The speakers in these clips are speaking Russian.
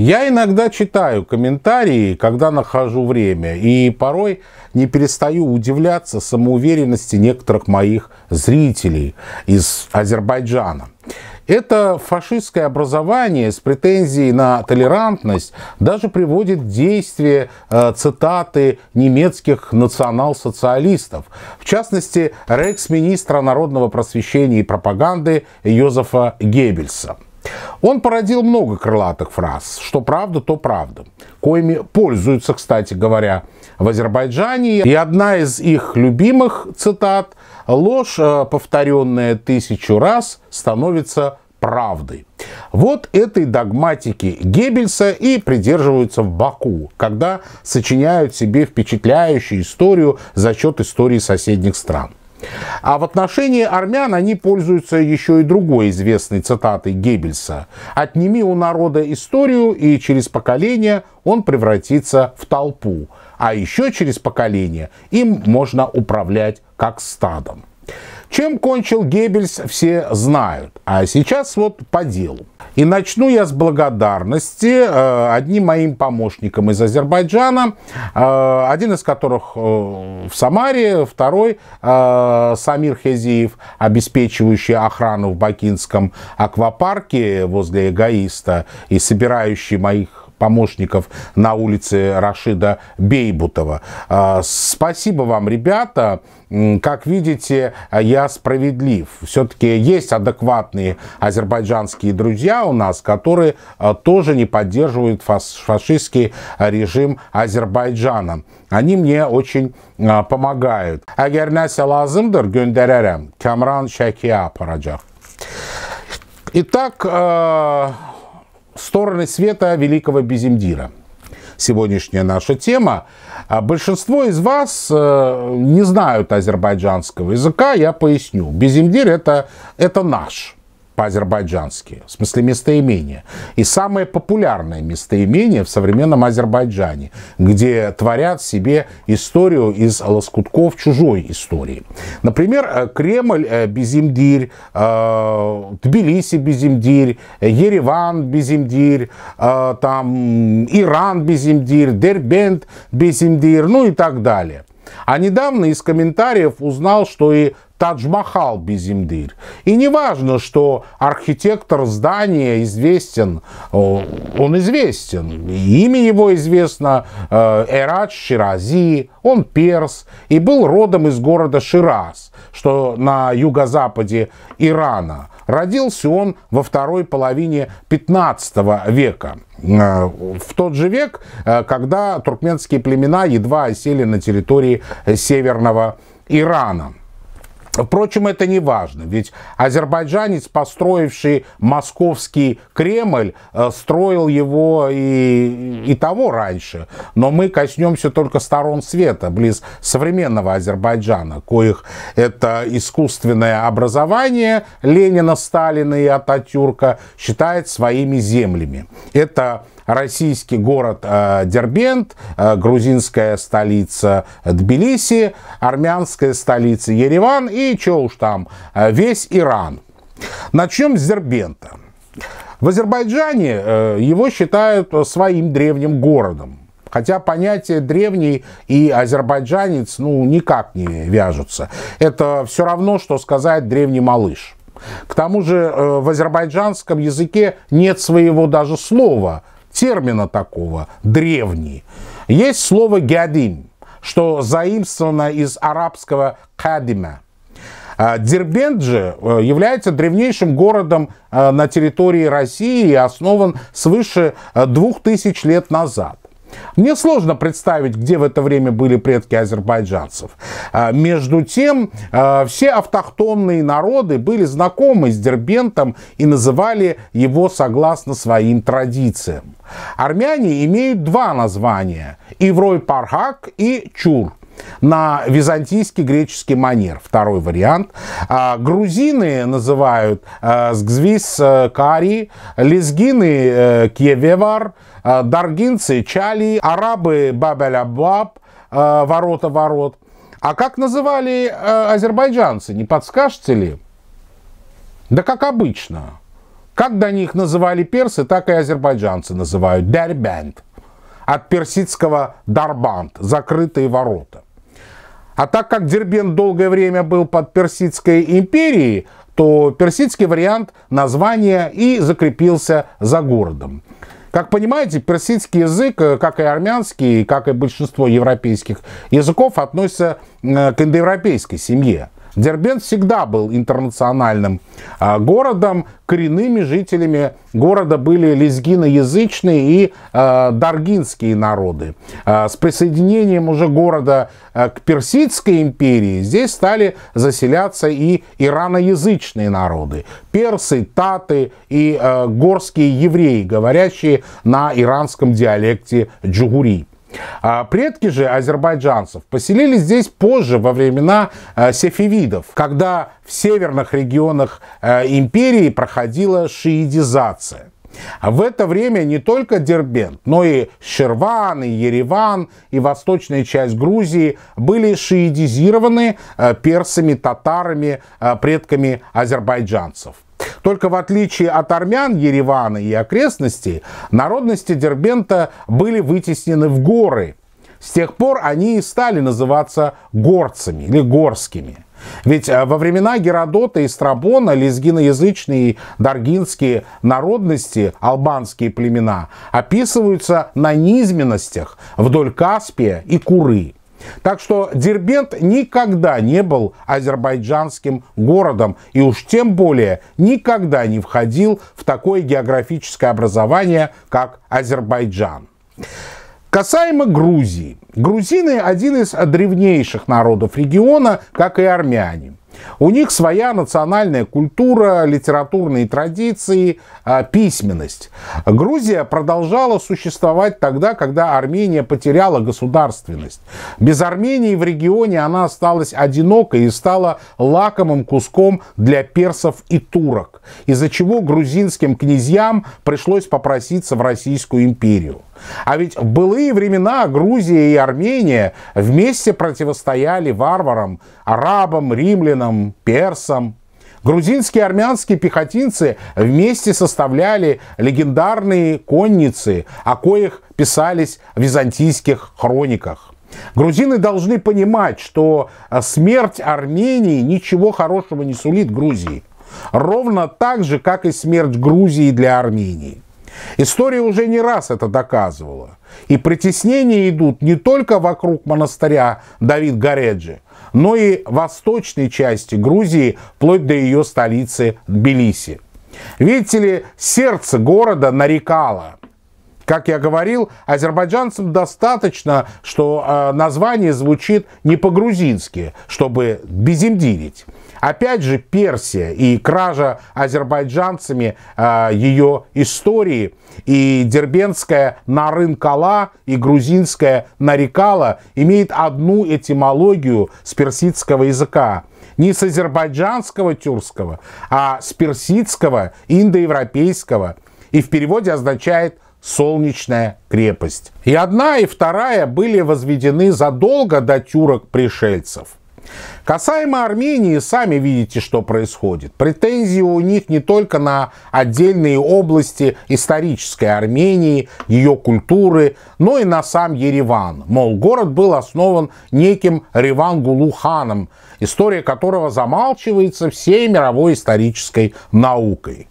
Я иногда читаю комментарии, когда нахожу время, и порой не перестаю удивляться самоуверенности некоторых моих зрителей из Азербайджана. Это фашистское образование с претензией на толерантность даже приводит в действие э, цитаты немецких национал-социалистов, в частности, рекс-министра народного просвещения и пропаганды Йозефа Геббельса – он породил много крылатых фраз. Что правда, то правда. Коими пользуются, кстати говоря, в Азербайджане. И одна из их любимых цитат «Ложь, э, повторенная тысячу раз, становится правдой». Вот этой догматики Геббельса и придерживаются в Баку, когда сочиняют себе впечатляющую историю за счет истории соседних стран. А в отношении армян они пользуются еще и другой известной цитатой Геббельса. «Отними у народа историю, и через поколение он превратится в толпу, а еще через поколение им можно управлять как стадом». Чем кончил Геббельс, все знают. А сейчас вот по делу. И начну я с благодарности э, одним моим помощникам из Азербайджана, э, один из которых э, в Самаре, второй Самир Хезиев, обеспечивающий охрану в Бакинском аквапарке возле эгоиста и собирающий моих помощников на улице Рашида Бейбутова. А, спасибо вам, ребята. Как видите, я справедлив. Все-таки есть адекватные азербайджанские друзья у нас, которые а, тоже не поддерживают фашистский режим Азербайджана. Они мне очень а, помогают. Агернася Лазымдер, Гюндеререм, Камран Шакия Итак, «Стороны света великого Безимдира». Сегодняшняя наша тема. А большинство из вас э, не знают азербайджанского языка, я поясню. Безимдир это, это наш по-азербайджански, в смысле местоимения. И самое популярное местоимение в современном Азербайджане, где творят себе историю из лоскутков чужой истории. Например, э, Кремль э, Безимдирь, э, Тбилиси Безимдирь, Ереван Безимдирь, там Иран Безимдирь, Дербент Безимдирь, ну и так далее. А недавно из комментариев узнал, что и Тадж-Махал Безимдыр. И не важно, что архитектор здания известен, он известен, имя его известно, э, Эрадж Ширази, он перс и был родом из города Шираз, что на юго-западе Ирана. Родился он во второй половине 15 века э, в тот же век, э, когда туркменские племена едва осели на территории Северного Ирана. Впрочем, это не важно, ведь азербайджанец, построивший московский Кремль, э, строил его и, и того раньше. Но мы коснемся только сторон света, близ современного Азербайджана, коих это искусственное образование Ленина, Сталина и Ататюрка считает своими землями. Это российский город э, Дербент, э, грузинская столица Тбилиси, армянская столица Ереван и, что уж там, э, весь Иран. Начнем с Дербента. В Азербайджане его считают своим древним городом. Хотя понятие древний и азербайджанец ну, никак не вяжутся. Это все равно, что сказать древний малыш. К тому же в азербайджанском языке нет своего даже слова термина такого, древний. Есть слово «гадим», что заимствовано из арабского «кадима». А, Дербент же э, является древнейшим городом э, на территории России и основан свыше э, двух тысяч лет назад. Мне сложно представить, где в это время были предки азербайджанцев. А, между тем, а, все автохтонные народы были знакомы с Дербентом и называли его согласно своим традициям. Армяне имеют два названия – Иврой-Пархак и Чур на византийский греческий манер. Второй вариант. А, грузины называют сгзвис кари, лезгины э, кевевар, а, даргинцы, чали, арабы, бабель-аббаб, ворота ворот. А как называли а, азербайджанцы, не подскажете ли? Да как обычно. Как до них называли персы, так и азербайджанцы называют. Дербент. От персидского дарбант, закрытые ворота. А так как Дербент долгое время был под Персидской империей, то персидский вариант названия и закрепился за городом. Как понимаете, персидский язык, э, как и армянский, как и большинство европейских языков, относится э, к индоевропейской семье. Дербент всегда был интернациональным а, городом. Коренными жителями города были лезгиноязычные и э, даргинские народы. А, с присоединением уже города к Персидской империи здесь стали заселяться и ираноязычные народы. Персы, таты и э, горские евреи, говорящие на иранском диалекте джугури. А предки же азербайджанцев поселились здесь позже, во времена э, сефевидов, когда в северных регионах э, империи проходила шиидизация. А в это время не только Дербент, но и Шерван, и Ереван, и восточная часть Грузии были шиидизированы э, персами, татарами, предками азербайджанцев. Только в отличие от армян Еревана и окрестностей, народности Дербента были вытеснены в горы. С тех пор они и стали называться горцами или горскими. Ведь э, во времена Геродота и Страбона лезгиноязычные и даргинские народности, албанские племена, описываются на низменностях вдоль Каспия и Куры – так что Дербент никогда не был азербайджанским городом и уж тем более никогда не входил в такое географическое образование, как Азербайджан. Касаемо Грузии. Грузины – один из древнейших народов региона, как и армяне. У них своя национальная культура, литературные традиции, а, письменность. Грузия продолжала существовать тогда, когда Армения потеряла государственность. Без Армении в регионе она осталась одинокой и стала лакомым куском для персов и турок, из-за чего грузинским князьям пришлось попроситься в Российскую империю. А ведь в былые времена Грузия и Армения вместе противостояли варварам, арабам, римлянам, персам. Грузинские и армянские пехотинцы вместе составляли легендарные конницы, о коих писались в византийских хрониках. Грузины должны понимать, что э, смерть Армении ничего хорошего не сулит Грузии. Ровно так же, как и смерть Грузии для Армении. История уже не раз это доказывала. И притеснения идут не только вокруг монастыря Давид Гареджи, но и восточной части Грузии, вплоть до ее столицы Тбилиси. Видите ли, сердце города нарекало. Как я говорил, азербайджанцам достаточно, что э, название звучит не по-грузински, чтобы безимдирить. Опять же, Персия и кража азербайджанцами э, а, ее истории, и дербенская нарынкала и грузинская нарикала имеет одну этимологию с персидского языка. Не с азербайджанского тюркского, а с персидского индоевропейского. И в переводе означает солнечная крепость. И одна, и вторая были возведены задолго до тюрок-пришельцев. Касаемо Армении, сами видите, что происходит. Претензии у них не только на отдельные области исторической Армении, ее культуры, но и на сам Ереван. Мол, город был основан неким Реван Гулуханом, история которого замалчивается всей мировой исторической наукой.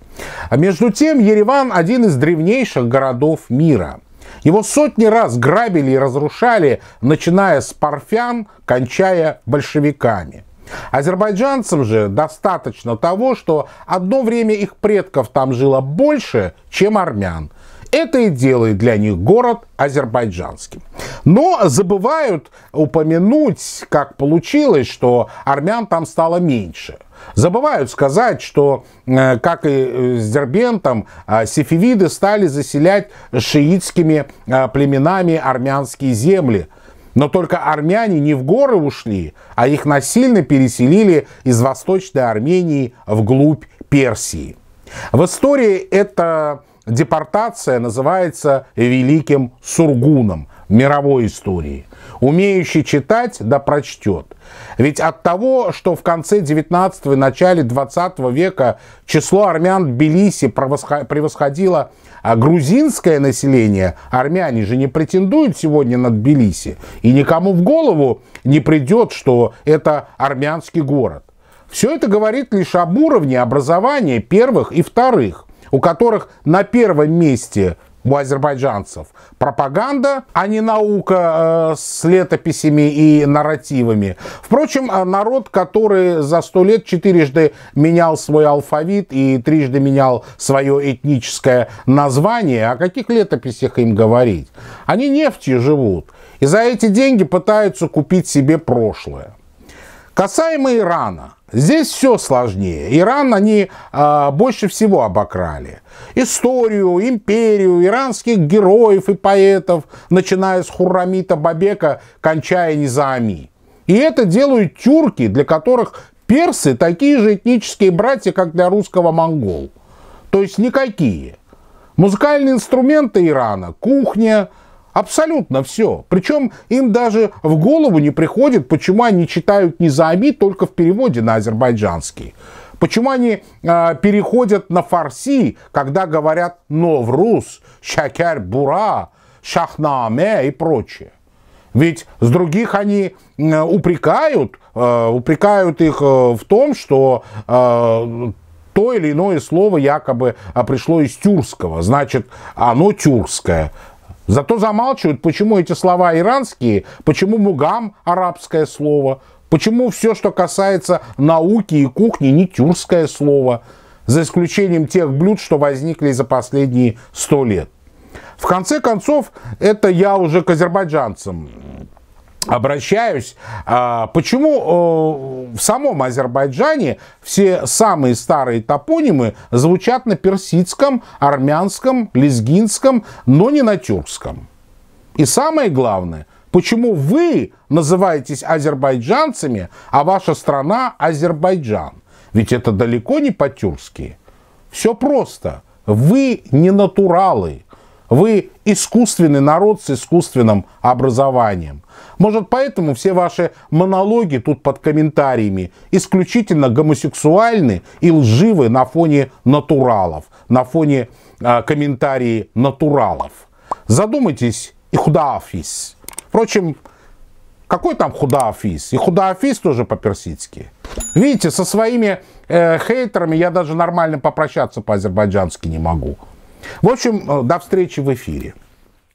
А между тем, Ереван один из древнейших городов мира – его сотни раз грабили и разрушали, начиная с парфян, кончая большевиками. Азербайджанцам же достаточно того, что одно время их предков там жило больше, чем армян. Это и делает для них город азербайджанским. Но забывают упомянуть, как получилось, что армян там стало меньше – Забывают сказать, что, э, как и э, с Дербентом, а, сефевиды стали заселять шиитскими а, племенами армянские земли. Но только армяне не в горы ушли, а их насильно переселили из Восточной Армении вглубь Персии. В истории эта депортация называется Великим Сургуном – мировой истории. Умеющий читать, да прочтет. Ведь от того, что в конце 19 и начале 20 века число армян в Тбилиси превосходило а, грузинское население, армяне же не претендуют сегодня на Тбилиси, и никому в голову не придет, что это армянский город. Все это говорит лишь об уровне образования первых и вторых, у которых на первом месте у азербайджанцев. Пропаганда, а не наука э, с летописями и нарративами. Впрочем, э, народ, который за сто лет четырежды менял свой алфавит и трижды менял свое этническое название, о каких летописях им говорить? Они нефтью живут. И за эти деньги пытаются купить себе прошлое. Касаемо Ирана, здесь все сложнее. Иран они э, больше всего обокрали. Историю, империю, иранских героев и поэтов, начиная с Хурамита Бабека, кончая Низами. И это делают тюрки, для которых персы такие же этнические братья, как для русского монгол. То есть никакие. Музыкальные инструменты Ирана, кухня, Абсолютно все. Причем им даже в голову не приходит, почему они читают не Низами только в переводе на азербайджанский. Почему они э, переходят на фарси, когда говорят «Новрус», «Шакер Бура», «Шахнаме» и прочее? Ведь с других они э, упрекают, э, упрекают их э, в том, что э, то или иное слово якобы пришло из тюркского, значит, оно тюркское. Зато замалчивают, почему эти слова иранские, почему мугам арабское слово, почему все, что касается науки и кухни, не тюркское слово, за исключением тех блюд, что возникли за последние сто лет. В конце концов, это я уже к азербайджанцам обращаюсь. А, почему в самом Азербайджане все самые старые топонимы звучат на персидском, армянском, лезгинском, но не на тюркском? И самое главное, почему вы называетесь азербайджанцами, а ваша страна Азербайджан? Ведь это далеко не по-тюркски. Все просто. Вы не натуралы. Вы искусственный народ с искусственным образованием. Может поэтому все ваши монологи тут под комментариями исключительно гомосексуальны и лживы на фоне натуралов, на фоне э, комментарии натуралов. Задумайтесь и худафис. Впрочем, какой там худафис? И худафис тоже по-персидски. Видите, со своими э, хейтерами я даже нормально попрощаться по-азербайджански не могу. В общем, э, до встречи в эфире.